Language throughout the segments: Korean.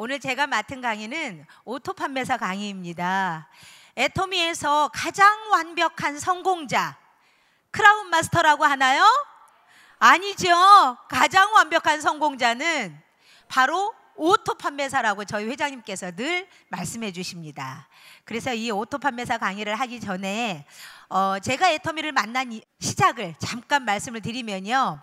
오늘 제가 맡은 강의는 오토 판매사 강의입니다. 애토미에서 가장 완벽한 성공자 크라운 마스터라고 하나요? 아니죠. 가장 완벽한 성공자는 바로 오토 판매사라고 저희 회장님께서 늘 말씀해 주십니다. 그래서 이 오토 판매사 강의를 하기 전에 어, 제가 애터미를 만난 시작을 잠깐 말씀을 드리면요.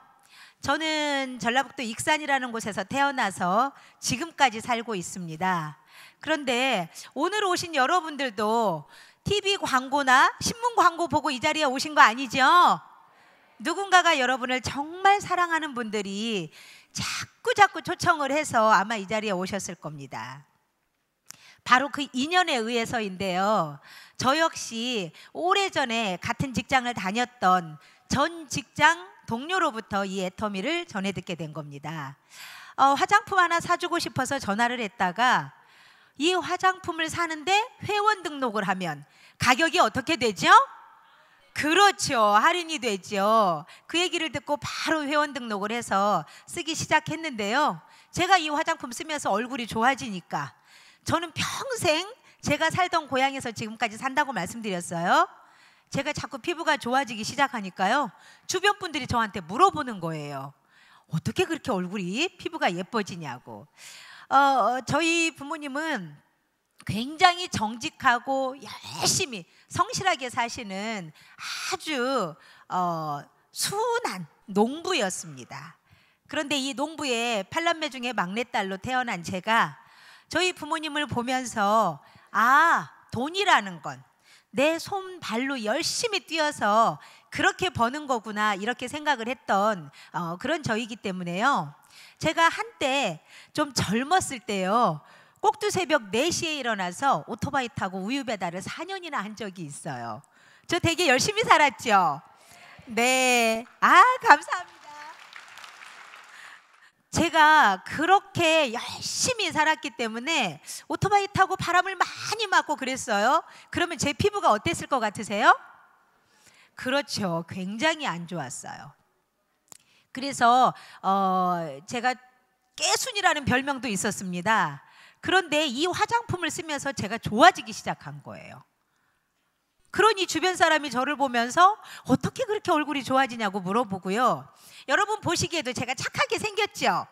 저는 전라북도 익산이라는 곳에서 태어나서 지금까지 살고 있습니다. 그런데 오늘 오신 여러분들도 TV 광고나 신문 광고 보고 이 자리에 오신 거 아니죠? 누군가가 여러분을 정말 사랑하는 분들이 자꾸 자꾸 초청을 해서 아마 이 자리에 오셨을 겁니다. 바로 그 인연에 의해서인데요. 저 역시 오래전에 같은 직장을 다녔던 전 직장 동료로부터 이 애터미를 전해 듣게 된 겁니다. 어, 화장품 하나 사주고 싶어서 전화를 했다가 이 화장품을 사는데 회원 등록을 하면 가격이 어떻게 되죠? 그렇죠. 할인이 되죠. 그 얘기를 듣고 바로 회원 등록을 해서 쓰기 시작했는데요. 제가 이 화장품 쓰면서 얼굴이 좋아지니까 저는 평생 제가 살던 고향에서 지금까지 산다고 말씀드렸어요. 제가 자꾸 피부가 좋아지기 시작하니까요. 주변 분들이 저한테 물어보는 거예요. 어떻게 그렇게 얼굴이 피부가 예뻐지냐고. 어, 어, 저희 부모님은 굉장히 정직하고 열심히 성실하게 사시는 아주 어, 순한 농부였습니다. 그런데 이 농부의 팔남매 중에 막내딸로 태어난 제가 저희 부모님을 보면서 아 돈이라는 건내 손발로 열심히 뛰어서 그렇게 버는 거구나 이렇게 생각을 했던 어, 그런 저이기 때문에요. 제가 한때 좀 젊었을 때요. 꼭두 새벽 4시에 일어나서 오토바이 타고 우유 배달을 4년이나 한 적이 있어요. 저 되게 열심히 살았죠. 네. 아, 감사합니다. 제가 그렇게 열심히 살았기 때문에 오토바이 타고 바람을 많이 맞고 그랬어요. 그러면 제 피부가 어땠을 것 같으세요? 그렇죠. 굉장히 안 좋았어요. 그래서 어, 제가 깨순이라는 별명도 있었습니다. 그런데 이 화장품을 쓰면서 제가 좋아지기 시작한 거예요. 그러니 주변 사람이 저를 보면서 어떻게 그렇게 얼굴이 좋아지냐고 물어보고요. 여러분 보시기에도 제가 착하게 생겼죠?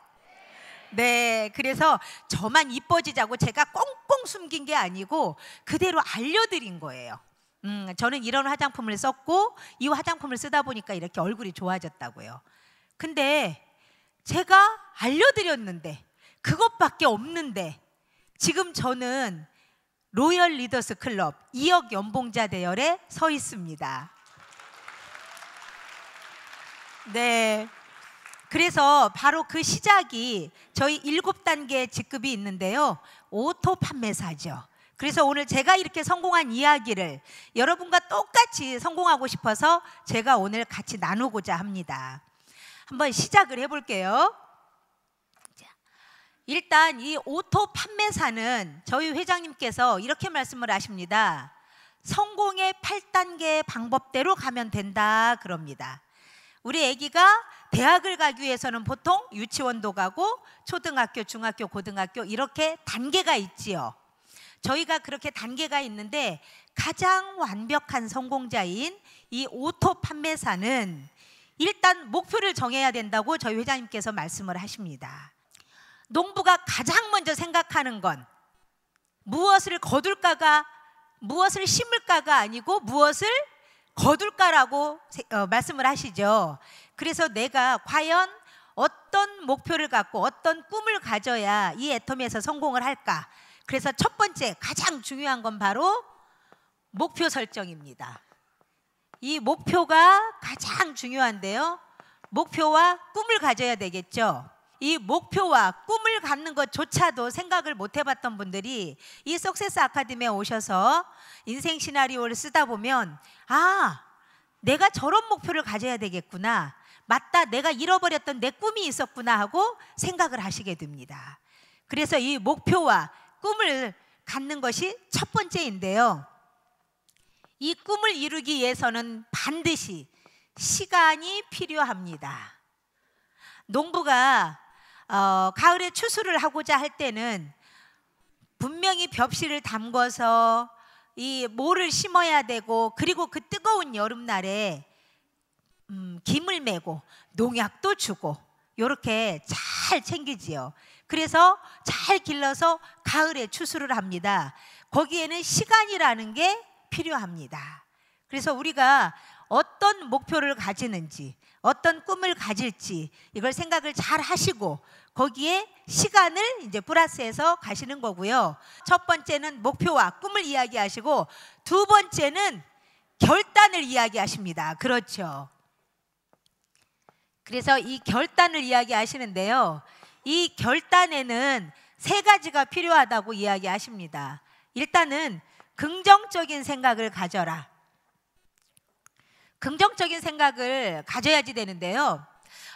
네, 그래서 저만 이뻐지자고 제가 꽁꽁 숨긴 게 아니고 그대로 알려드린 거예요. 음, 저는 이런 화장품을 썼고 이 화장품을 쓰다 보니까 이렇게 얼굴이 좋아졌다고요. 근데 제가 알려드렸는데 그것밖에 없는데 지금 저는 로열 리더스 클럽 2억 연봉자 대열에 서 있습니다. 네. 그래서 바로 그 시작이 저희 7단계 직급이 있는데요. 오토 판매사죠. 그래서 오늘 제가 이렇게 성공한 이야기를 여러분과 똑같이 성공하고 싶어서 제가 오늘 같이 나누고자 합니다. 한번 시작을 해볼게요. 일단 이 오토 판매사는 저희 회장님께서 이렇게 말씀을 하십니다. 성공의 8단계 방법대로 가면 된다 그럽니다. 우리 아기가 대학을 가기 위해서는 보통 유치원도 가고 초등학교, 중학교, 고등학교 이렇게 단계가 있지요. 저희가 그렇게 단계가 있는데 가장 완벽한 성공자인 이 오토 판매사는 일단 목표를 정해야 된다고 저희 회장님께서 말씀을 하십니다. 농부가 가장 먼저 생각하는 건 무엇을 거둘까가 무엇을 심을까가 아니고 무엇을 거둘까라고 어, 말씀을 하시죠. 그래서 내가 과연 어떤 목표를 갖고 어떤 꿈을 가져야 이 애텀에서 성공을 할까? 그래서 첫 번째 가장 중요한 건 바로 목표 설정입니다. 이 목표가 가장 중요한데요. 목표와 꿈을 가져야 되겠죠. 이 목표와 꿈을 갖는 것조차도 생각을 못 해봤던 분들이 이 석세스 아카데미에 오셔서 인생 시나리오를 쓰다 보면 아 내가 저런 목표를 가져야 되겠구나 맞다 내가 잃어버렸던 내 꿈이 있었구나 하고 생각을 하시게 됩니다 그래서 이 목표와 꿈을 갖는 것이 첫 번째인데요 이 꿈을 이루기 위해서는 반드시 시간이 필요합니다. 농부가 어, 가을에 추수를 하고자 할 때는 분명히 벽실을 담궈서 이 모를 심어야 되고 그리고 그 뜨거운 여름날에 음, 김을 메고 농약도 주고 이렇게 잘 챙기지요. 그래서 잘 길러서 가을에 추수를 합니다. 거기에는 시간이라는 게 필요합니다. 그래서 우리가 어떤 목표를 가지는지, 어떤 꿈을 가질지 이걸 생각을 잘 하시고 거기에 시간을 이제 플러스해서 가시는 거고요. 첫 번째는 목표와 꿈을 이야기하시고 두 번째는 결단을 이야기하십니다. 그렇죠. 그래서 이 결단을 이야기하시는데요. 이 결단에는 세 가지가 필요하다고 이야기하십니다. 일단은 긍정적인 생각을 가져라. 긍정적인 생각을 가져야지 되는데요.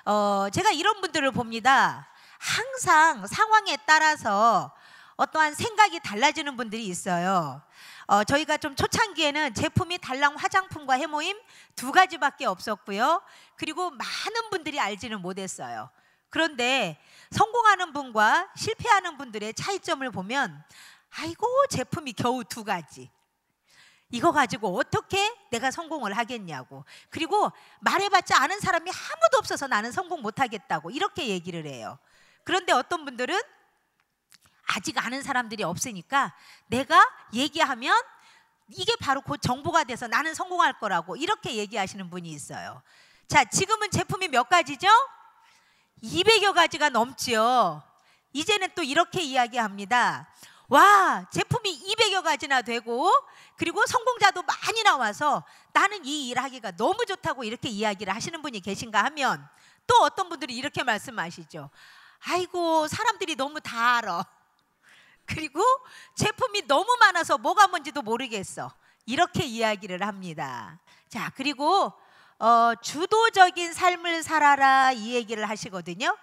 어, 제가 이런 분들을 봅니다. 항상 상황에 따라서 어떠한 생각이 달라지는 분들이 있어요. 어, 저희가 좀 초창기에는 제품이 달랑 화장품과 해모임 두 가지밖에 없었고요. 그리고 많은 분들이 알지는 못했어요. 그런데 성공하는 분과 실패하는 분들의 차이점을 보면 아이고 제품이 겨우 두 가지. 이거 가지고 어떻게 내가 성공을 하겠냐고. 그리고 말해봤자 아는 사람이 아무도 없어서 나는 성공 못하겠다고 이렇게 얘기를 해요. 그런데 어떤 분들은 아직 아는 사람들이 없으니까 내가 얘기하면 이게 바로 곧 정보가 돼서 나는 성공할 거라고 이렇게 얘기하시는 분이 있어요. 자, 지금은 제품이 몇 가지죠? 200여 가지가 넘지요. 이제는 또 이렇게 이야기합니다. 와, 제품이 200여 가지나 되고 그리고 성공자도 많이 나와서 나는 이 일 하기가 너무 좋다고 이렇게 이야기를 하시는 분이 계신가 하면 또 어떤 분들이 이렇게 말씀하시죠. 아이고 사람들이 너무 다 알아. 그리고 제품이 너무 많아서 뭐가 뭔지도 모르겠어. 이렇게 이야기를 합니다. 자, 그리고 어, 주도적인 삶을 살아라 이 얘기를 하시거든요.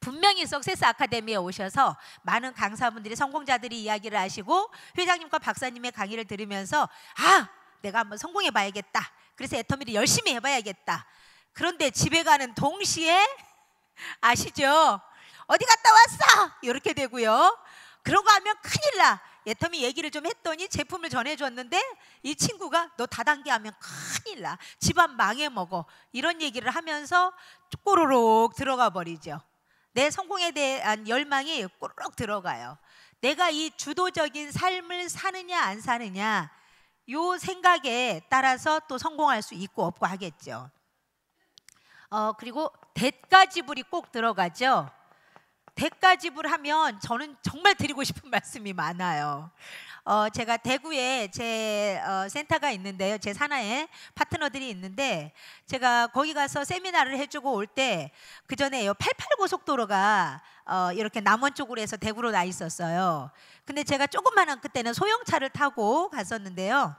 분명히 석세스 아카데미에 오셔서 많은 강사분들이 성공자들이 이야기를 하시고 회장님과 박사님의 강의를 들으면서 아 내가 한번 성공해 봐야겠다. 그래서 애터미를 열심히 해봐야겠다. 그런데 집에 가는 동시에 아시죠? 어디 갔다 왔어? 이렇게 되고요. 그러고 하면 큰일 나. 예텀이 얘기를 좀 했더니 제품을 전해줬는데 이 친구가 너 다단계 하면 큰일 나. 집안 망해 먹어. 이런 얘기를 하면서 꼬르륵 들어가 버리죠. 내 성공에 대한 열망이 꼬르륵 들어가요. 내가 이 주도적인 삶을 사느냐 안 사느냐 요 생각에 따라서 또 성공할 수 있고 없고 하겠죠. 어, 그리고 대가 지불이 꼭 들어가죠. 대가 지불하면 저는 정말 드리고 싶은 말씀이 많아요. 어, 제가 대구에 제 어, 센터가 있는데요. 제 산하에 파트너들이 있는데 제가 거기 가서 세미나를 해주고 올 때 그 전에 88고속도로가 어, 이렇게 남원 쪽으로 해서 대구로 나 있었어요. 근데 제가 조금만한 그때는 소형차를 타고 갔었는데요.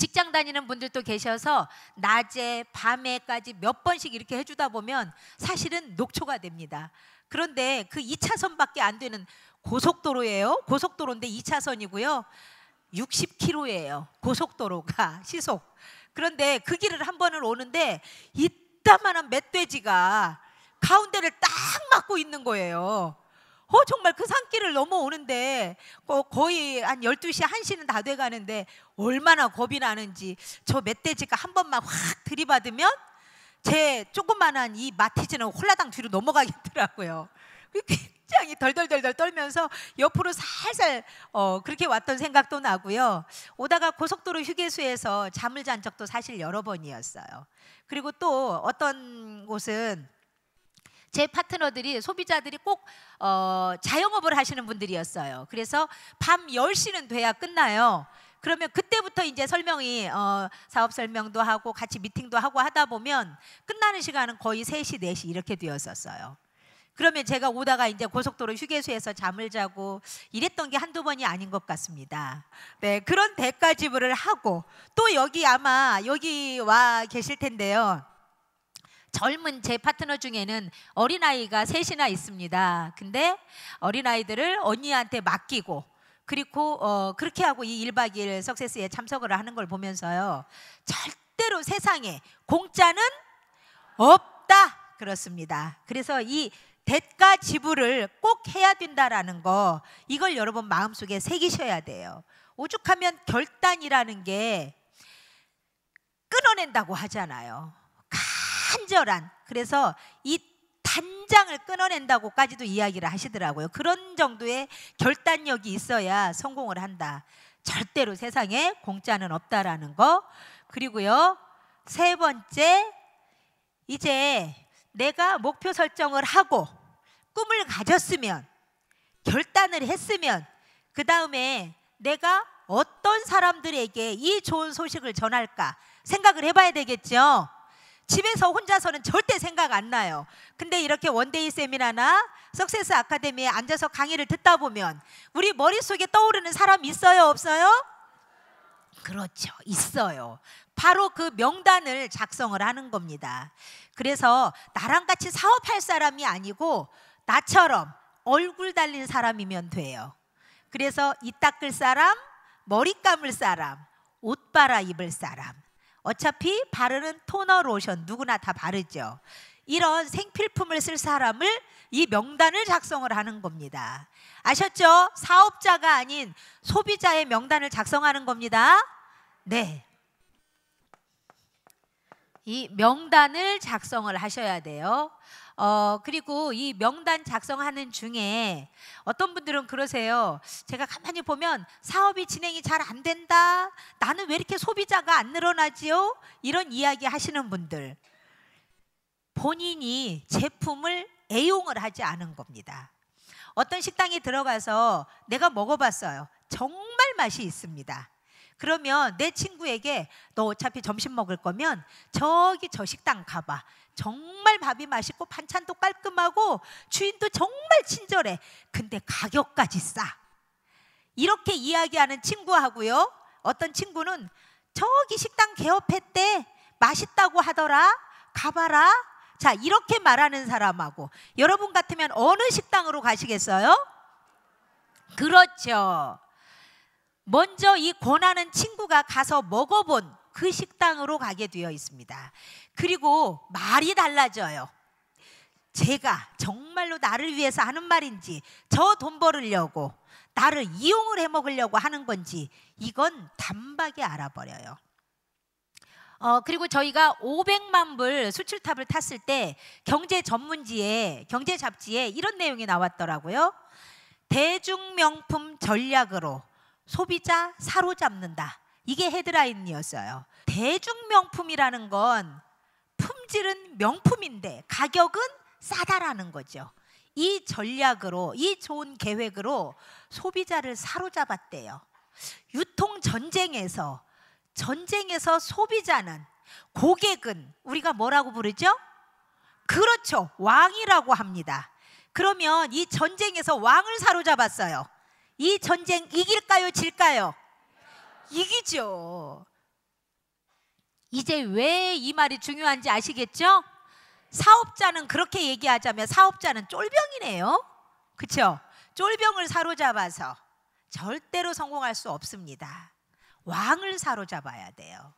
직장 다니는 분들도 계셔서 낮에 밤에까지 몇 번씩 이렇게 해주다 보면 사실은 녹초가 됩니다. 그런데 그 2차선밖에 안 되는 고속도로예요. 고속도로인데 2차선이고요. 60km예요. 고속도로가 시속. 그런데 그 길을 한 번을 오는데 이따만한 멧돼지가 가운데를 딱 막고 있는 거예요. 어, 정말 그 산길을 넘어오는데 거의 한 12시, 1시는 다 돼 가는데 얼마나 겁이 나는지 저 멧돼지가 한 번만 확 들이받으면 제 조그만한 이 마티즈는 홀라당 뒤로 넘어가겠더라고요. 굉장히 덜덜덜덜 떨면서 옆으로 살살 어, 그렇게 왔던 생각도 나고요. 오다가 고속도로 휴게소에서 잠을 잔 적도 사실 여러 번이었어요. 그리고 또 어떤 곳은 제 파트너들이 소비자들이 꼭 어, 자영업을 하시는 분들이었어요. 그래서 밤 10시는 돼야 끝나요. 그러면 그때부터 이제 설명이 어, 사업 설명도 하고 같이 미팅도 하고 하다 보면 끝나는 시간은 거의 3시, 4시 이렇게 되었었어요. 그러면 제가 오다가 이제 고속도로 휴게소에서 잠을 자고 이랬던 게 한두 번이 아닌 것 같습니다. 네, 그런 대가 지불을 하고 또 여기 아마 여기 와 계실 텐데요. 젊은 제 파트너 중에는 어린아이가 셋이나 있습니다. 근데 어린아이들을 언니한테 맡기고 그리고 어, 그렇게 하고 이 1박 2일 석세스에 참석을 하는 걸 보면서요. 절대로 세상에 공짜는 없다. 그렇습니다. 그래서 이 대가 지불을 꼭 해야 된다라는 거 이걸 여러분 마음속에 새기셔야 돼요. 오죽하면 결단이라는 게 끊어낸다고 하잖아요. 간절한 그래서 이 단장을 끊어낸다고까지도 이야기를 하시더라고요. 그런 정도의 결단력이 있어야 성공을 한다. 절대로 세상에 공짜는 없다라는 거. 그리고요. 세 번째 이제 내가 목표 설정을 하고 꿈을 가졌으면 결단을 했으면 그 다음에 내가 어떤 사람들에게 이 좋은 소식을 전할까 생각을 해봐야 되겠죠. 집에서 혼자서는 절대 생각 안 나요. 근데 이렇게 원데이 세미나나 석세스 아카데미에 앉아서 강의를 듣다 보면 우리 머릿속에 떠오르는 사람 있어요, 없어요? 그렇죠. 있어요. 바로 그 명단을 작성을 하는 겁니다. 그래서 나랑 같이 사업할 사람이 아니고 나처럼 얼굴 달린 사람이면 돼요. 그래서 이 닦을 사람, 머리 감을 사람, 옷 빨아 입을 사람, 어차피 바르는 토너 로션 누구나 다 바르죠. 이런 생필품을 쓸 사람을 이 명단을 작성을 하는 겁니다. 아셨죠? 사업자가 아닌 소비자의 명단을 작성하는 겁니다. 네. 이 명단을 작성을 하셔야 돼요. 어, 그리고 이 명단 작성하는 중에 어떤 분들은 그러세요. 제가 가만히 보면 사업이 진행이 잘 안 된다. 나는 왜 이렇게 소비자가 안 늘어나지요? 이런 이야기 하시는 분들. 본인이 제품을 애용을 하지 않은 겁니다. 어떤 식당에 들어가서 내가 먹어봤어요. 정말 맛이 있습니다. 그러면 내 친구에게 너 어차피 점심 먹을 거면 저기 저 식당 가봐. 정말 밥이 맛있고 반찬도 깔끔하고 주인도 정말 친절해. 근데 가격까지 싸. 이렇게 이야기하는 친구하고요. 어떤 친구는 저기 식당 개업했대. 맛있다고 하더라. 가봐라. 자, 이렇게 말하는 사람하고 여러분 같으면 어느 식당으로 가시겠어요? 그렇죠. 먼저 이 권하는 친구가 가서 먹어본 그 식당으로 가게 되어 있습니다. 그리고 말이 달라져요. 제가 정말로 나를 위해서 하는 말인지 저 돈 벌으려고 나를 이용을 해 먹으려고 하는 건지 이건 단박에 알아버려요. 어, 그리고 저희가 500만 불 수출탑을 탔을 때 경제 전문지에 경제 잡지에 이런 내용이 나왔더라고요. 대중명품 전략으로 소비자 사로잡는다. 이게 헤드라인이었어요. 대중명품이라는 건 품질은 명품인데 가격은 싸다라는 거죠. 이 전략으로 이 좋은 계획으로 소비자를 사로잡았대요. 유통 전쟁에서 전쟁에서 소비자는 고객은 우리가 뭐라고 부르죠? 그렇죠. 왕이라고 합니다. 그러면 이 전쟁에서 왕을 사로잡았어요. 이 전쟁 이길까요, 질까요? 이기죠. 이제 왜 이 말이 중요한지 아시겠죠? 사업자는 그렇게 얘기하자면 사업자는 쫄병이네요. 그렇 쫄병을 사로잡아서 절대로 성공할 수 없습니다. 왕을 사로잡아야 돼요.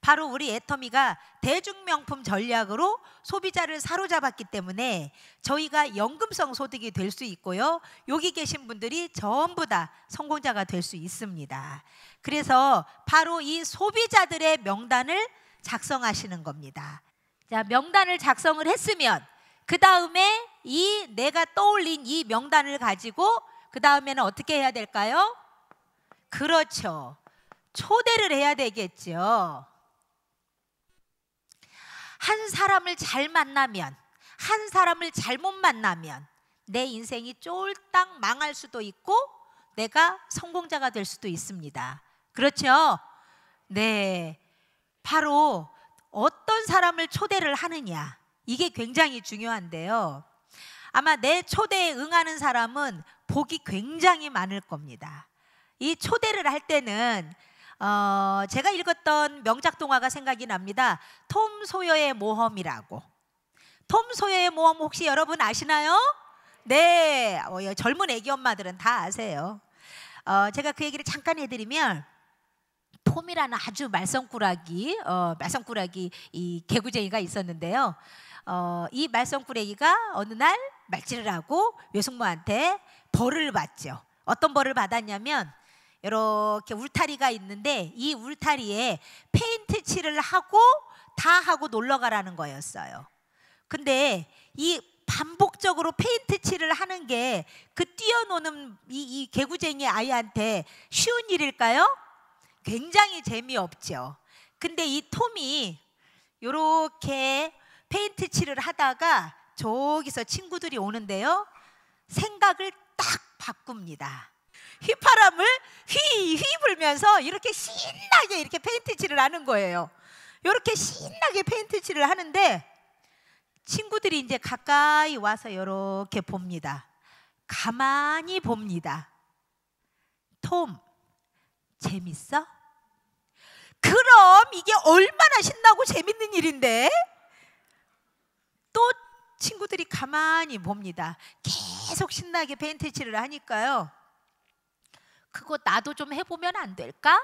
바로 우리 애터미가 대중명품 전략으로 소비자를 사로잡았기 때문에 저희가 연금성 소득이 될 수 있고요. 여기 계신 분들이 전부 다 성공자가 될 수 있습니다. 그래서 바로 이 소비자들의 명단을 작성하시는 겁니다. 자, 명단을 작성을 했으면 그 다음에 이 내가 떠올린 이 명단을 가지고 그 다음에는 어떻게 해야 될까요? 그렇죠. 초대를 해야 되겠죠. 한 사람을 잘 만나면 한 사람을 잘못 만나면 내 인생이 쫄딱 망할 수도 있고 내가 성공자가 될 수도 있습니다. 그렇죠? 네. 바로 어떤 사람을 초대를 하느냐. 이게 굉장히 중요한데요. 아마 내 초대에 응하는 사람은 복이 굉장히 많을 겁니다. 이 초대를 할 때는 어, 제가 읽었던 명작 동화가 생각이 납니다. 톰 소여의 모험이라고. 톰 소여의 모험 혹시 여러분 아시나요? 네, 어, 예, 젊은 애기 엄마들은 다 아세요. 어, 제가 그 얘기를 잠깐 해드리면 톰이라는 아주 말썽꾸러기, 어, 말썽꾸러기 이 개구쟁이가 있었는데요. 어, 이 말썽꾸러기가 어느 날 말질을 하고 외숙모한테 벌을 받죠. 어떤 벌을 받았냐면 이렇게 울타리가 있는데 이 울타리에 페인트 칠을 하고 다 하고 놀러 가라는 거였어요. 근데 이 반복적으로 페인트 칠을 하는 게 그 뛰어노는 이, 이 개구쟁이 아이한테 쉬운 일일까요? 굉장히 재미없죠. 근데 이 톰이 이렇게 페인트 칠을 하다가 저기서 친구들이 오는데요. 생각을 딱 바꿉니다. 휘파람을 휘, 휘 불면서 이렇게 신나게 이렇게 페인트칠을 하는 거예요. 이렇게 신나게 페인트칠을 하는데 친구들이 이제 가까이 와서 이렇게 봅니다. 가만히 봅니다. 톰, 재밌어? 그럼 이게 얼마나 신나고 재밌는 일인데? 또 친구들이 가만히 봅니다. 계속 신나게 페인트칠을 하니까요. 그거 나도 좀 해보면 안 될까?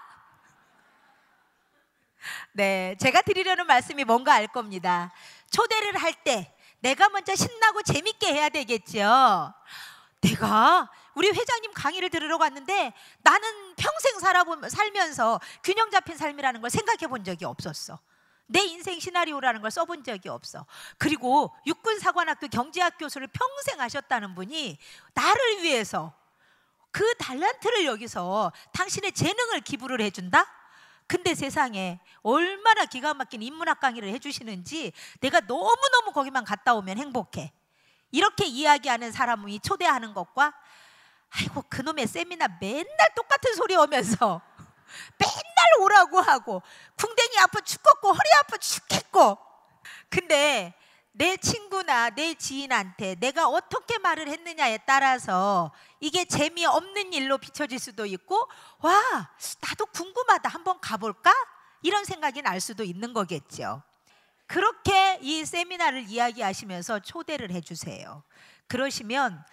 네, 제가 드리려는 말씀이 뭔가 알 겁니다. 초대를 할 때 내가 먼저 신나고 재밌게 해야 되겠죠. 내가 우리 회장님 강의를 들으러 갔는데 나는 평생 살아보면 살면서 균형 잡힌 삶이라는 걸 생각해 본 적이 없었어. 내 인생 시나리오라는 걸 써본 적이 없어. 그리고 육군 사관학교 경제학 교수를 평생 하셨다는 분이 나를 위해서 그 달란트를 여기서 당신의 재능을 기부를 해준다? 근데 세상에 얼마나 기가 막힌 인문학 강의를 해주시는지 내가 너무너무 거기만 갔다 오면 행복해. 이렇게 이야기하는 사람이 초대하는 것과 아이고 그놈의 세미나 맨날 똑같은 소리 오면서 맨날 오라고 하고 궁뎅이 아파 죽겠고 허리 아파 죽겠고 근데 내 친구나 내 지인한테 내가 어떻게 말을 했느냐에 따라서 이게 재미없는 일로 비춰질 수도 있고 와 나도 궁금하다 한번 가볼까 이런 생각이 날 수도 있는 거겠죠. 그렇게 이 세미나를 이야기하시면서 초대를 해주세요. 그러시면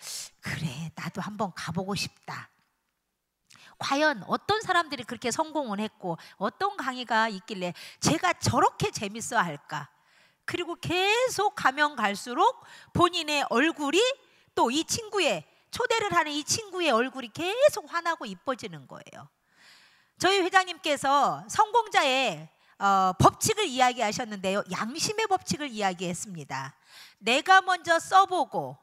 그래 나도 한번 가보고 싶다. 과연 어떤 사람들이 그렇게 성공을 했고 어떤 강의가 있길래 제가 저렇게 재밌어 할까? 그리고 계속 가면 갈수록 본인의 얼굴이 또 이 친구의 초대를 하는 이 친구의 얼굴이 계속 환하고 이뻐지는 거예요. 저희 회장님께서 성공자의 어, 법칙을 이야기하셨는데요. 양심의 법칙을 이야기했습니다. 내가 먼저 써보고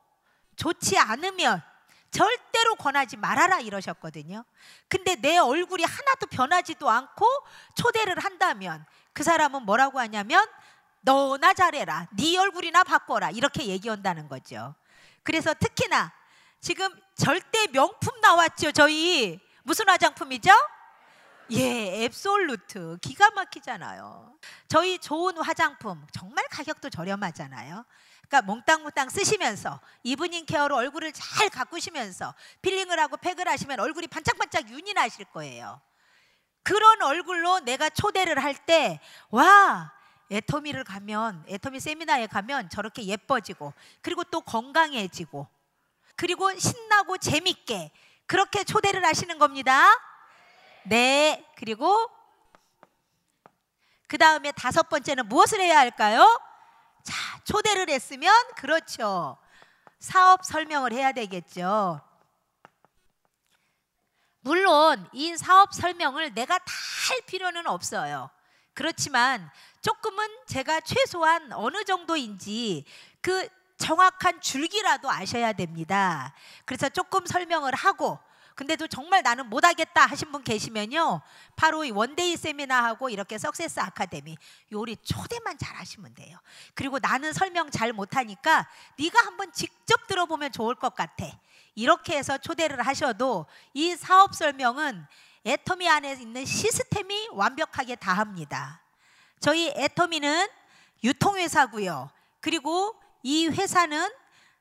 좋지 않으면 절대로 권하지 말아라 이러셨거든요. 근데 내 얼굴이 하나도 변하지도 않고 초대를 한다면 그 사람은 뭐라고 하냐면 너나 잘해라. 네 얼굴이나 바꿔라. 이렇게 얘기한다는 거죠. 그래서 특히나 지금 절대 명품 나왔죠, 저희. 무슨 화장품이죠? 예, 앱솔루트. 기가 막히잖아요. 저희 좋은 화장품, 정말 가격도 저렴하잖아요. 그러니까 몽땅몽땅 쓰시면서 이브닝 케어로 얼굴을 잘 가꾸시면서 필링을 하고 팩을 하시면 얼굴이 반짝반짝 윤이 나실 거예요. 그런 얼굴로 내가 초대를 할 때, 와, 애터미를 가면, 애터미 세미나에 가면 저렇게 예뻐지고, 그리고 또 건강해지고, 그리고 신나고 재밌게 그렇게 초대를 하시는 겁니다. 네. 그리고 그 다음에 다섯 번째는 무엇을 해야 할까요? 자, 초대를 했으면 그렇죠. 사업 설명을 해야 되겠죠. 물론 이 사업 설명을 내가 다 할 필요는 없어요. 그렇지만 조금은 제가 최소한 어느 정도인지 그 정확한 줄기라도 아셔야 됩니다. 그래서 조금 설명을 하고 근데도 정말 나는 못하겠다 하신 분 계시면요. 바로 이 원데이 세미나하고 이렇게 석세스 아카데미 요리 초대만 잘 하시면 돼요. 그리고 나는 설명 잘 못하니까 네가 한번 직접 들어보면 좋을 것 같아. 이렇게 해서 초대를 하셔도 이 사업 설명은 애터미 안에 있는 시스템이 완벽하게 다 합니다. 저희 애터미는 유통회사고요. 그리고 이 회사는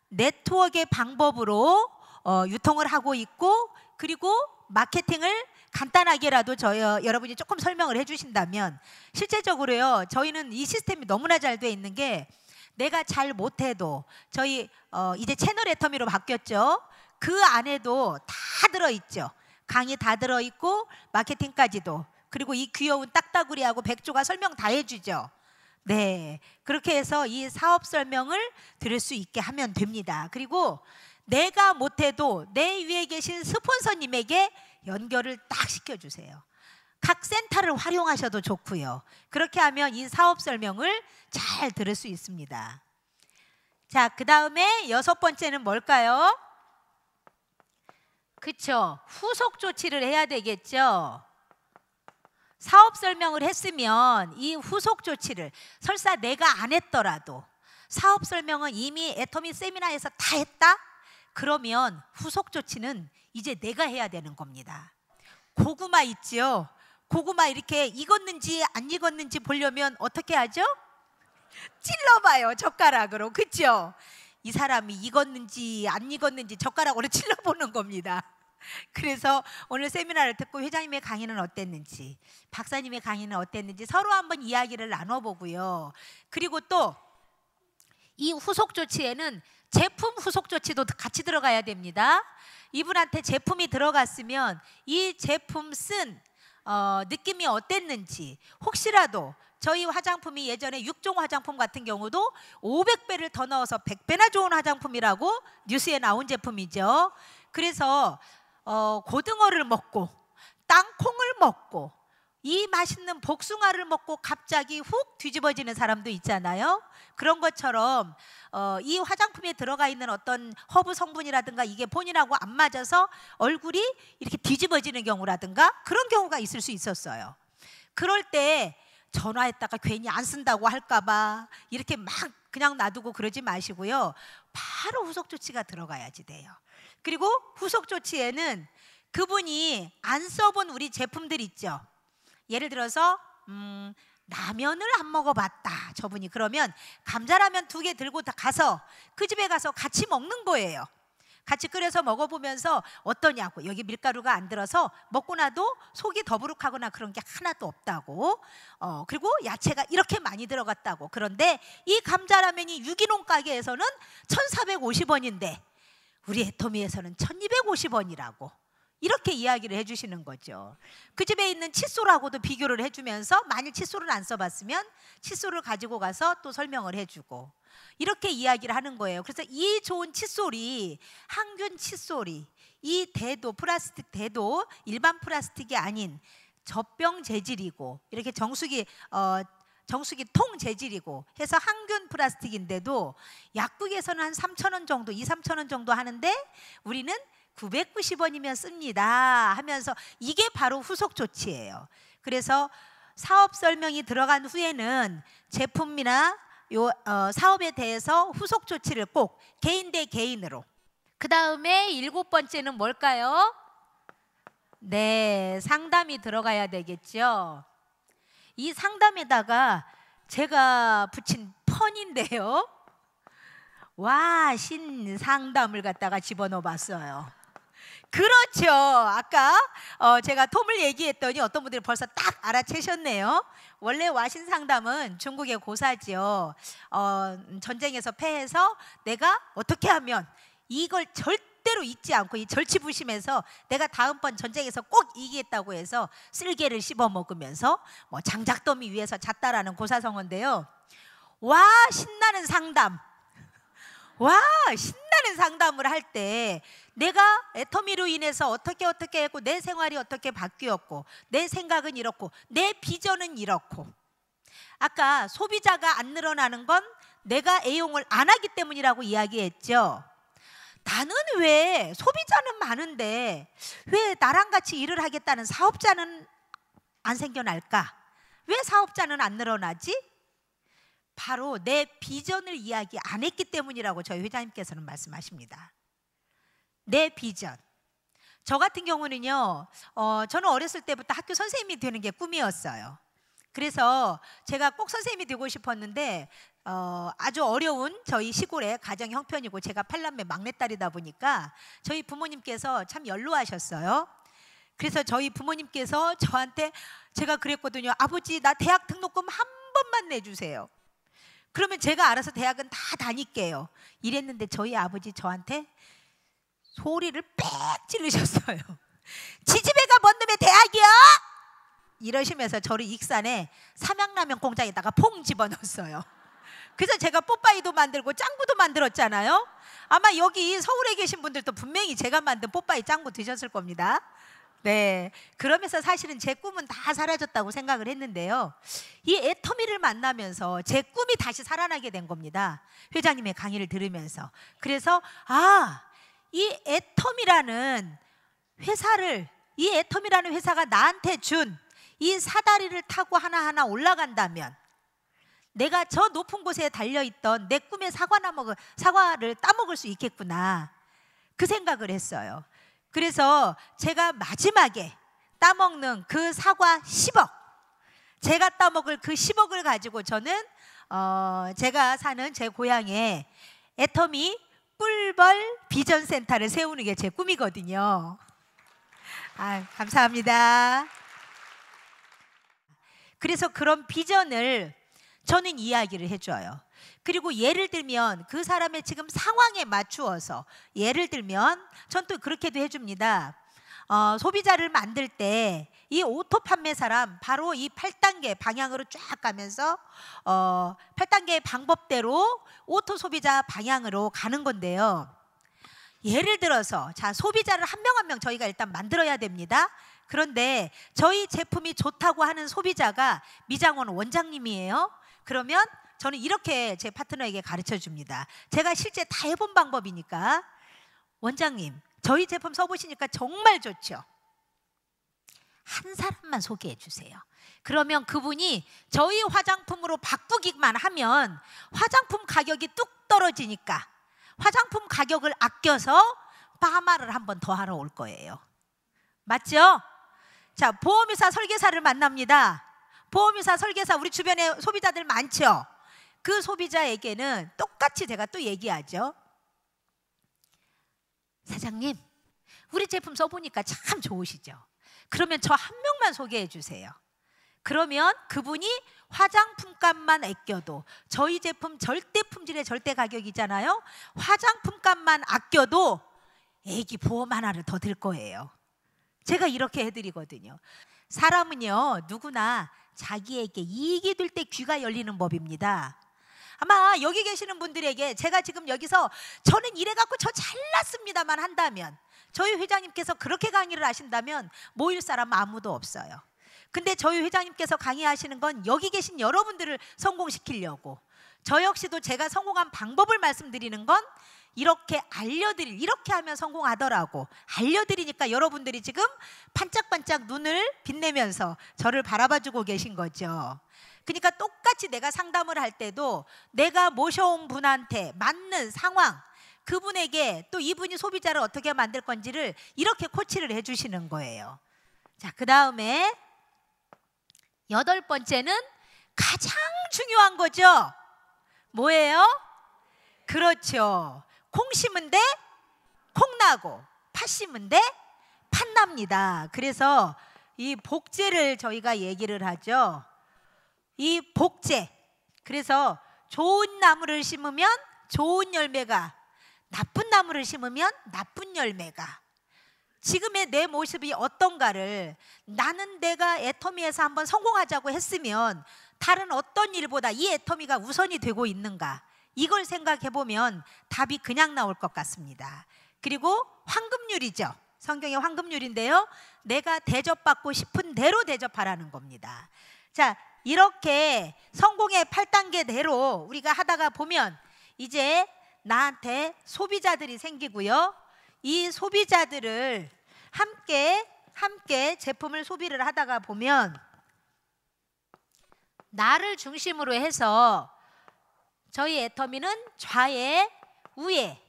네트워크의 방법으로 어, 유통을 하고 있고 그리고 마케팅을 간단하게라도 저 어, 여러분이 조금 설명을 해주신다면 실제적으로요 저희는 이 시스템이 너무나 잘 돼 있는 게 내가 잘 못해도 저희 어, 이제 채널 애터미로 바뀌었죠 그 안에도 다 들어있죠 강의 다 들어있고 마케팅까지도 그리고 이 귀여운 딱따구리하고 백조가 설명 다 해주죠 네. 그렇게 해서 이 사업 설명을 들을 수 있게 하면 됩니다. 그리고 내가 못해도 내 위에 계신 스폰서님에게 연결을 딱 시켜주세요. 각 센터를 활용하셔도 좋고요. 그렇게 하면 이 사업 설명을 잘 들을 수 있습니다. 자, 그 다음에 여섯 번째는 뭘까요? 그쵸. 후속 조치를 해야 되겠죠. 사업 설명을 했으면 이 후속 조치를 설사 내가 안 했더라도 사업 설명은 이미 애터미 세미나에서 다 했다? 그러면 후속 조치는 이제 내가 해야 되는 겁니다. 고구마 있지요? 고구마 이렇게 익었는지 안 익었는지 보려면 어떻게 하죠? 찔러봐요 젓가락으로 그죠? 이 사람이 익었는지 안 익었는지 젓가락으로 찔러보는 겁니다. 그래서 오늘 세미나를 듣고 회장님의 강의는 어땠는지, 박사님의 강의는 어땠는지 서로 한번 이야기를 나눠보고요. 그리고 또 이 후속 조치에는 제품 후속 조치도 같이 들어가야 됩니다. 이분한테 제품이 들어갔으면 이 제품 쓴 어, 느낌이 어땠는지 혹시라도 저희 화장품이 예전에 6종 화장품 같은 경우도 500배를 더 넣어서 100배나 좋은 화장품이라고 뉴스에 나온 제품이죠. 그래서 어, 고등어를 먹고 땅콩을 먹고 이 맛있는 복숭아를 먹고 갑자기 훅 뒤집어지는 사람도 있잖아요. 그런 것처럼 어, 이 화장품에 들어가 있는 어떤 허브 성분이라든가 이게 본인하고 안 맞아서 얼굴이 이렇게 뒤집어지는 경우라든가 그런 경우가 있을 수 있었어요. 그럴 때 전화했다가 괜히 안 쓴다고 할까봐 이렇게 막 그냥 놔두고 그러지 마시고요. 바로 후속 조치가 들어가야지 돼요. 그리고 후속 조치에는 그분이 안 써본 우리 제품들 있죠. 예를 들어서 음, 라면을 안 먹어봤다. 저분이 그러면 감자라면 두 개 들고 다 가서 그 집에 가서 같이 먹는 거예요. 같이 끓여서 먹어보면서 어떠냐고 여기 밀가루가 안 들어서 먹고 나도 속이 더부룩하거나 그런 게 하나도 없다고 어 그리고 야채가 이렇게 많이 들어갔다고 그런데 이 감자라면이 유기농 가게에서는 1 4 5 0 원인데 우리 애터미에서는 1250원이라고 이렇게 이야기를 해주시는 거죠. 그 집에 있는 칫솔하고도 비교를 해주면서 만일 칫솔을 안 써봤으면 칫솔을 가지고 가서 또 설명을 해주고 이렇게 이야기를 하는 거예요. 그래서 이 좋은 칫솔이 항균 칫솔이 이 대도 플라스틱 대도 일반 플라스틱이 아닌 젖병 재질이고 이렇게 정수기 어, 정수기 통 재질이고 해서 항균 플라스틱인데도 약국에서는 한 3천 원 정도, 2, 3천 원 정도 하는데 우리는 990원이면 씁니다 하면서 이게 바로 후속 조치예요. 그래서 사업 설명이 들어간 후에는 제품이나 요 어, 사업에 대해서 후속 조치를 꼭 개인 대 개인으로. 그 다음에 일곱 번째는 뭘까요? 네, 상담이 들어가야 되겠죠. 이 상담에다가 제가 붙인 펀인데요. 와, 신상담을 갖다가 집어넣어 봤어요. 그렇죠. 아까 어 제가 톰을 얘기했더니 어떤 분들이 벌써 딱 알아채셨네요. 원래 와신 상담은 중국의 고사지요. 어, 전쟁에서 패해서 내가 어떻게 하면 이걸 절대 절대로 잊지 않고 이 절치부심에서 내가 다음번 전쟁에서 꼭 이기겠다고 해서 쓸개를 씹어 먹으면서 뭐 장작더미 위에서 잤다라는 고사성어인데요. 와 신나는 상담. 와 신나는 상담을 할 때 내가 애터미로 인해서 어떻게 어떻게 했고 내 생활이 어떻게 바뀌었고 내 생각은 이렇고 내 비전은 이렇고 아까 소비자가 안 늘어나는 건 내가 애용을 안 하기 때문이라고 이야기했죠. 나는 왜 소비자는 많은데 왜 나랑 같이 일을 하겠다는 사업자는 안 생겨날까? 왜 사업자는 안 늘어나지? 바로 내 비전을 이야기 안 했기 때문이라고 저희 회장님께서는 말씀하십니다. 내 비전. 저 같은 경우는요, 어, 저는 어렸을 때부터 학교 선생님이 되는 게 꿈이었어요. 그래서 제가 꼭 선생님이 되고 싶었는데 어, 아주 어려운 저희 시골의 가정 형편이고 제가 팔남매 막내딸이다 보니까 저희 부모님께서 참 연로하셨어요. 그래서 저희 부모님께서 저한테 제가 그랬거든요. 아버지 나 대학 등록금 한 번만 내주세요. 그러면 제가 알아서 대학은 다 다닐게요. 이랬는데 저희 아버지 저한테 소리를 빽 찌르셨어요. 지지배가뭔 놈의 대학이야? 이러시면서 저를 익산에 삼양라면 공장에다가 퐁 집어넣었어요. 그래서 제가 뽀빠이도 만들고 짱구도 만들었잖아요. 아마 여기 서울에 계신 분들도 분명히 제가 만든 뽀빠이 짱구 드셨을 겁니다. 네. 그러면서 사실은 제 꿈은 다 사라졌다고 생각을 했는데요. 이 애터미를 만나면서 제 꿈이 다시 살아나게 된 겁니다. 회장님의 강의를 들으면서. 그래서, 아, 이애터미라는 회사를, 이애터미라는 회사가 나한테 준이 사다리를 타고 하나하나 올라간다면 내가 저 높은 곳에 달려있던 내 꿈의 사과나먹을, 사과를 따먹을 수 있겠구나. 그 생각을 했어요. 그래서 제가 마지막에 따먹는 그 사과 10억, 제가 따먹을 그 10억을 가지고 저는 어, 제가 사는 제 고향에 애터미 꿀벌 비전 센터를 세우는 게 제 꿈이거든요. 아, 감사합니다. 그래서 그런 비전을 저는 이야기를 해줘요. 그리고 예를 들면 그 사람의 지금 상황에 맞추어서 예를 들면 전 또 그렇게도 해줍니다. 어, 소비자를 만들 때 이 오토 판매 사람 바로 이 8단계 방향으로 쫙 가면서 어, 8단계 방법대로 오토 소비자 방향으로 가는 건데요. 예를 들어서 자 소비자를 한 명 한명 한명 저희가 일단 만들어야 됩니다. 그런데 저희 제품이 좋다고 하는 소비자가 미장원 원장님이에요. 그러면 저는 이렇게 제 파트너에게 가르쳐 줍니다. 제가 실제 다 해본 방법이니까 원장님 저희 제품 써보시니까 정말 좋죠. 한 사람만 소개해 주세요. 그러면 그분이 저희 화장품으로 바꾸기만 하면 화장품 가격이 뚝 떨어지니까 화장품 가격을 아껴서 파마를 한번 더 하러 올 거예요. 맞죠? 자, 보험회사 설계사를 만납니다. 보험회사 설계사 우리 주변에 소비자들 많죠. 그 소비자에게는 똑같이 제가 또 얘기하죠. 사장님, 우리 제품 써보니까 참 좋으시죠. 그러면 저 한 명만 소개해 주세요. 그러면 그분이 화장품값만 아껴도 저희 제품 절대 품질의 절대 가격이잖아요. 화장품값만 아껴도 애기 보험 하나를 더 들 거예요. 제가 이렇게 해드리거든요. 사람은요, 누구나 자기에게 이익이 될 때 귀가 열리는 법입니다. 아마 여기 계시는 분들에게 제가 지금 여기서 저는 이래갖고 저 잘났습니다만 한다면 저희 회장님께서 그렇게 강의를 하신다면 모일 사람 아무도 없어요. 근데 저희 회장님께서 강의하시는 건 여기 계신 여러분들을 성공시키려고 저 역시도 제가 성공한 방법을 말씀드리는 건 이렇게 알려드릴 이렇게 하면 성공하더라고 알려드리니까 여러분들이 지금 반짝반짝 눈을 빛내면서 저를 바라봐주고 계신 거죠. 그러니까 똑같이 내가 상담을 할 때도 내가 모셔온 분한테 맞는 상황 그분에게 또 이분이 소비자를 어떻게 만들 건지를 이렇게 코치를 해주시는 거예요. 자, 그 다음에 여덟 번째는 가장 중요한 거죠. 뭐예요? 그렇죠. 콩 심은 데콩 나고 팥 심은 데 팥납니다. 그래서 이 복제를 저희가 얘기를 하죠. 이 복제. 그래서 좋은 나무를 심으면 좋은 열매가 나쁜 나무를 심으면 나쁜 열매가 지금의 내 모습이 어떤가를 나는 내가 애터미에서 한번 성공하자고 했으면 다른 어떤 일보다 이 애터미가 우선이 되고 있는가 이걸 생각해 보면 답이 그냥 나올 것 같습니다. 그리고 황금률이죠 성경의 황금률인데요 내가 대접받고 싶은 대로 대접하라는 겁니다. 자, 이렇게 성공의 8단계대로 우리가 하다가 보면 이제 나한테 소비자들이 생기고요. 이 소비자들을 함께 함께 제품을 소비를 하다가 보면 나를 중심으로 해서 저희 애터미는 좌에 우에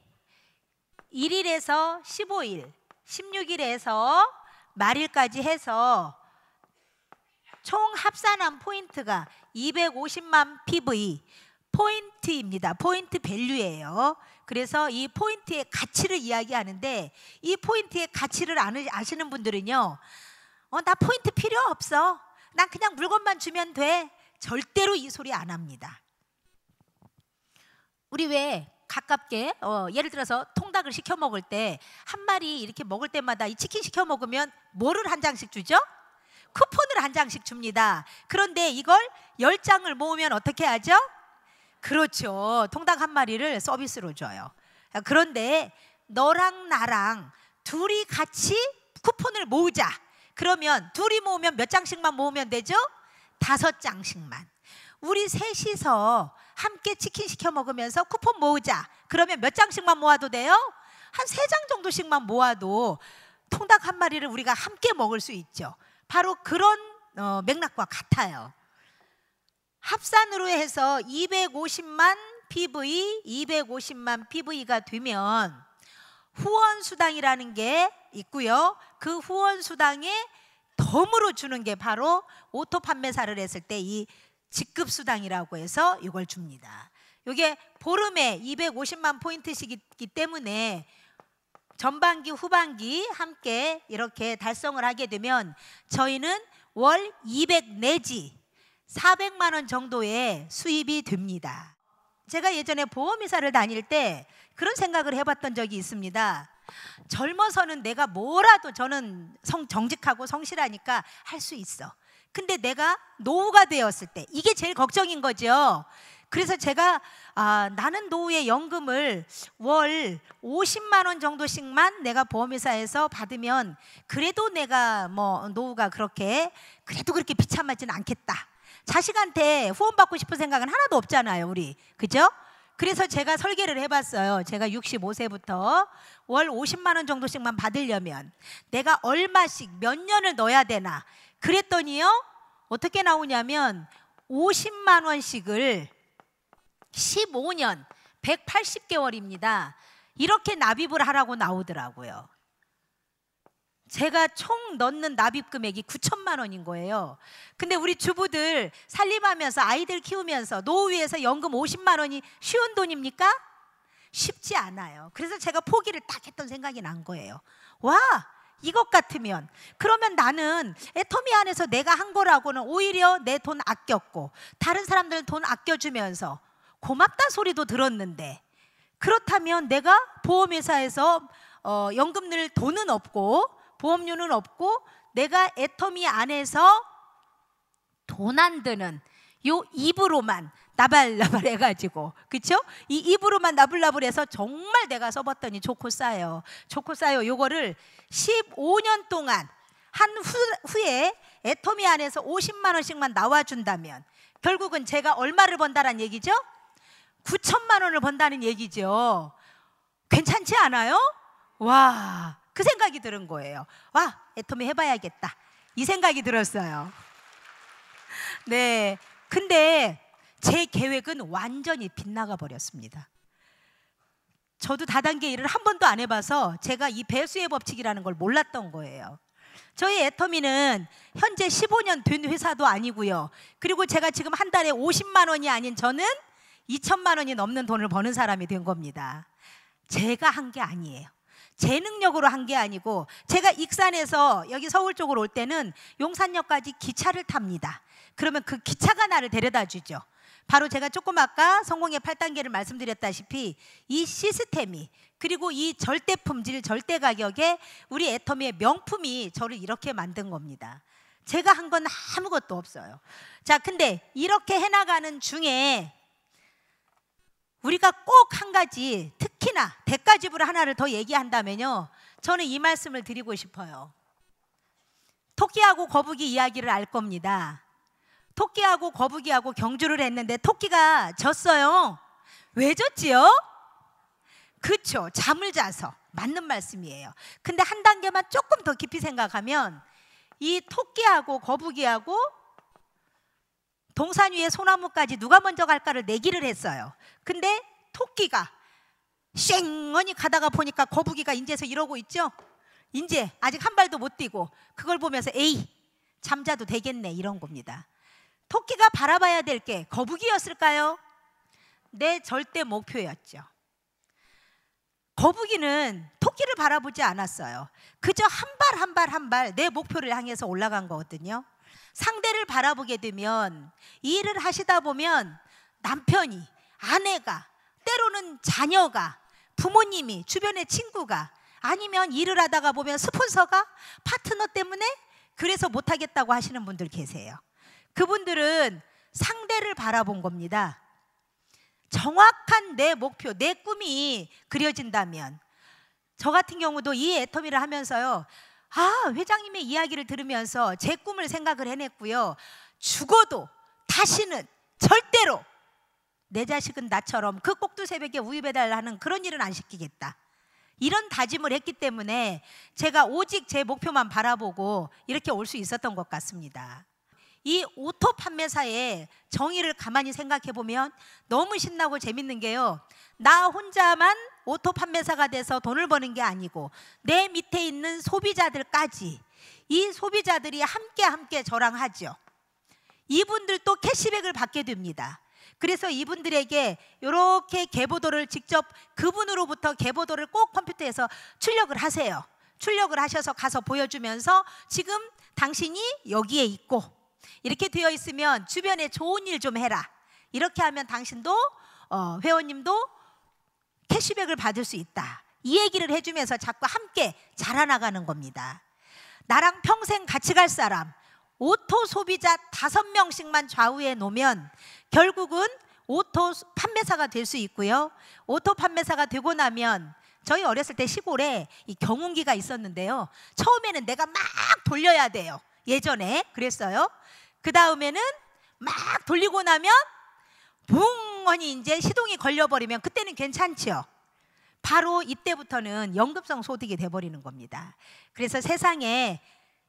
1일에서 15일, 16일에서 말일까지 해서 총 합산한 포인트가 250만 PV 포인트입니다. 포인트 밸류예요. 그래서 이 포인트의 가치를 이야기하는데 이 포인트의 가치를 아시는 분들은요. 어, 나 포인트 필요 없어. 난 그냥 물건만 주면 돼. 절대로 이 소리 안 합니다. 우리 왜 가깝게 어, 예를 들어서 통닭을 시켜 먹을 때 한 마리 이렇게 먹을 때마다 이 치킨 시켜 먹으면 뭐를 한 장씩 주죠? 쿠폰을 한 장씩 줍니다. 그런데 이걸 열장을 모으면 어떻게 하죠? 그렇죠. 통닭 한 마리를 서비스로 줘요. 그런데 너랑 나랑 둘이 같이 쿠폰을 모으자. 그러면 둘이 모으면 몇 장씩만 모으면 되죠? 다섯 장씩만. 우리 셋이서 함께 치킨 시켜 먹으면서 쿠폰 모으자. 그러면 몇 장씩만 모아도 돼요? 한 세 장 정도씩만 모아도 통닭 한 마리를 우리가 함께 먹을 수 있죠. 바로 그런 어, 맥락과 같아요. 합산으로 해서 250만 PV, 250만 PV가 되면 후원 수당이라는 게 있고요. 그 후원 수당에 덤으로 주는 게 바로 오토 판매사를 했을 때이 직급수당이라고 해서 이걸 줍니다. 이게 보름에 250만 포인트씩이기 때문에 전반기, 후반기 함께 이렇게 달성을 하게 되면 저희는 월 200 내지 400만 원 정도의 수입이 됩니다. 제가 예전에 보험이사를 다닐 때 그런 생각을 해봤던 적이 있습니다. 젊어서는 내가 뭐라도 저는 정직하고 성실하니까 할 수 있어. 근데 내가 노후가 되었을 때 이게 제일 걱정인 거죠. 그래서 제가 아, 나는 노후의 연금을 월 50만 원 정도씩만 내가 보험회사에서 받으면 그래도 내가 뭐 노후가 그렇게 그래도 그렇게 비참하지는 않겠다. 자식한테 후원받고 싶은 생각은 하나도 없잖아요, 우리. 그죠? 그래서 제가 설계를 해봤어요. 제가 65세부터 월 50만 원 정도씩만 받으려면 내가 얼마씩 몇 년을 넣어야 되나 그랬더니요. 어떻게 나오냐면 50만 원씩을 15년 180개월입니다. 이렇게 납입을 하라고 나오더라고요. 제가 총 넣는 납입 금액이 9천만 원인 거예요. 근데 우리 주부들 살림하면서 아이들 키우면서 노후에서 연금 50만 원이 쉬운 돈입니까? 쉽지 않아요. 그래서 제가 포기를 딱 했던 생각이 난 거예요. 와, 이것 같으면 그러면 나는 애터미 안에서 내가 한 거라고는 오히려 내 돈 아꼈고 다른 사람들 돈 아껴주면서 고맙다 소리도 들었는데 그렇다면 내가 보험회사에서 어, 연금 낼 돈은 없고 보험료는 없고 내가 애터미 안에서 돈 안 드는 요 입으로만 나발나발 해가지고 그쵸? 이 입으로만 나불나불해서 정말 내가 써봤더니 좋고 싸요 좋고 싸요 요거를 15년 동안 한 후, 후에 애터미 안에서 50만 원씩만 나와준다면 결국은 제가 얼마를 번다란 얘기죠? 9천만 원을 번다는 얘기죠 괜찮지 않아요? 와 그 생각이 들은 거예요 와 애터미 해봐야겠다 이 생각이 들었어요 네 근데 제 계획은 완전히 빗나가 버렸습니다. 저도 다단계 일을 한 번도 안 해봐서 제가 이 배수의 법칙이라는 걸 몰랐던 거예요. 저희 애터미는 현재 15년 된 회사도 아니고요. 그리고 제가 지금 한 달에 50만 원이 아닌 저는 2천만 원이 넘는 돈을 버는 사람이 된 겁니다. 제가 한 게 아니에요. 제 능력으로 한 게 아니고 제가 익산에서 여기 서울 쪽으로 올 때는 용산역까지 기차를 탑니다. 그러면 그 기차가 나를 데려다 주죠. 바로 제가 조금 아까 성공의 8단계를 말씀드렸다시피 이 시스템이 그리고 이 절대 품질, 절대 가격에 우리 애터미의 명품이 저를 이렇게 만든 겁니다. 제가 한 건 아무것도 없어요. 자, 근데 이렇게 해나가는 중에 우리가 꼭 한 가지 특히나 대가집으로 하나를 더 얘기한다면요. 저는 이 말씀을 드리고 싶어요. 토끼하고 거북이 이야기를 알 겁니다. 토끼하고 거북이하고 경주를 했는데 토끼가 졌어요. 왜 졌지요? 그쵸. 잠을 자서. 맞는 말씀이에요. 근데 한 단계만 조금 더 깊이 생각하면 이 토끼하고 거북이하고 동산 위에 소나무까지 누가 먼저 갈까를 내기를 했어요. 근데 토끼가 쌩언니 가다가 보니까 거북이가 인제서 이러고 있죠. 인제 아직 한 발도 못 뛰고 그걸 보면서 에이 잠자도 되겠네 이런 겁니다. 토끼가 바라봐야 될 게 거북이였을까요? 내 네, 절대 목표였죠. 거북이는 토끼를 바라보지 않았어요. 그저 한 발 한 발 한 발 내 목표를 향해서 올라간 거거든요. 상대를 바라보게 되면 일을 하시다 보면 남편이, 아내가, 때로는 자녀가, 부모님이, 주변의 친구가 아니면 일을 하다가 보면 스폰서가 파트너 때문에 그래서 못하겠다고 하시는 분들 계세요. 그분들은 상대를 바라본 겁니다. 정확한 내 목표, 내 꿈이 그려진다면 저 같은 경우도 이 애터미를 하면서요. 아, 회장님의 이야기를 들으면서 제 꿈을 생각을 해냈고요. 죽어도 다시는 절대로 내 자식은 나처럼 그 꼭두 새벽에 우유 배달하는 그런 일은 안 시키겠다. 이런 다짐을 했기 때문에 제가 오직 제 목표만 바라보고 이렇게 올 수 있었던 것 같습니다. 이 오토 판매사의 정의를 가만히 생각해 보면 너무 신나고 재밌는 게요. 나 혼자만 오토 판매사가 돼서 돈을 버는 게 아니고 내 밑에 있는 소비자들까지 이 소비자들이 함께 함께 저랑 하죠. 이분들도 캐시백을 받게 됩니다. 그래서 이분들에게 이렇게 개보도를 직접 그분으로부터 개보도를 꼭 컴퓨터에서 출력을 하세요. 출력을 하셔서 가서 보여주면서 지금 당신이 여기에 있고 이렇게 되어 있으면 주변에 좋은 일 좀 해라. 이렇게 하면 당신도 어, 회원님도 캐시백을 받을 수 있다. 이 얘기를 해주면서 자꾸 함께 자라나가는 겁니다. 나랑 평생 같이 갈 사람, 오토 소비자 다섯 명씩만 좌우에 놓으면 결국은 오토 판매사가 될 수 있고요. 오토 판매사가 되고 나면 저희 어렸을 때 시골에 이 경운기가 있었는데요. 처음에는 내가 막 돌려야 돼요. 예전에 그랬어요. 그 다음에는 막 돌리고 나면 붕언이 이제 시동이 걸려버리면 그때는 괜찮지 바로 이때부터는 연금성 소득이 돼버리는 겁니다. 그래서 세상에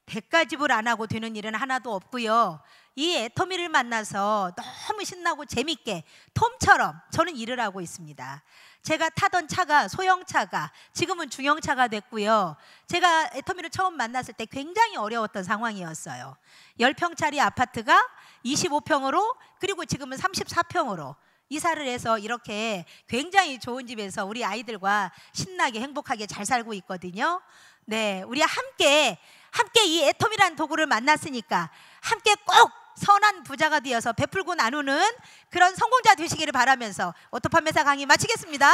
대가 지불 안 하고 되는 일은 하나도 없고요. 이 애터미를 만나서 너무 신나고 재밌게 톰처럼 저는 일을 하고 있습니다. 제가 타던 차가 소형차가 지금은 중형차가 됐고요. 제가 애터미를 처음 만났을 때 굉장히 어려웠던 상황이었어요. 10평짜리 아파트가 25평으로 그리고 지금은 34평으로 이사를 해서 이렇게 굉장히 좋은 집에서 우리 아이들과 신나게 행복하게 잘 살고 있거든요. 네, 우리 함께 함께 이애터미라는 도구를 만났으니까 함께 꼭 선한 부자가 되어서 베풀고 나누는 그런 성공자 되시기를 바라면서 오토판매사 강의 마치겠습니다.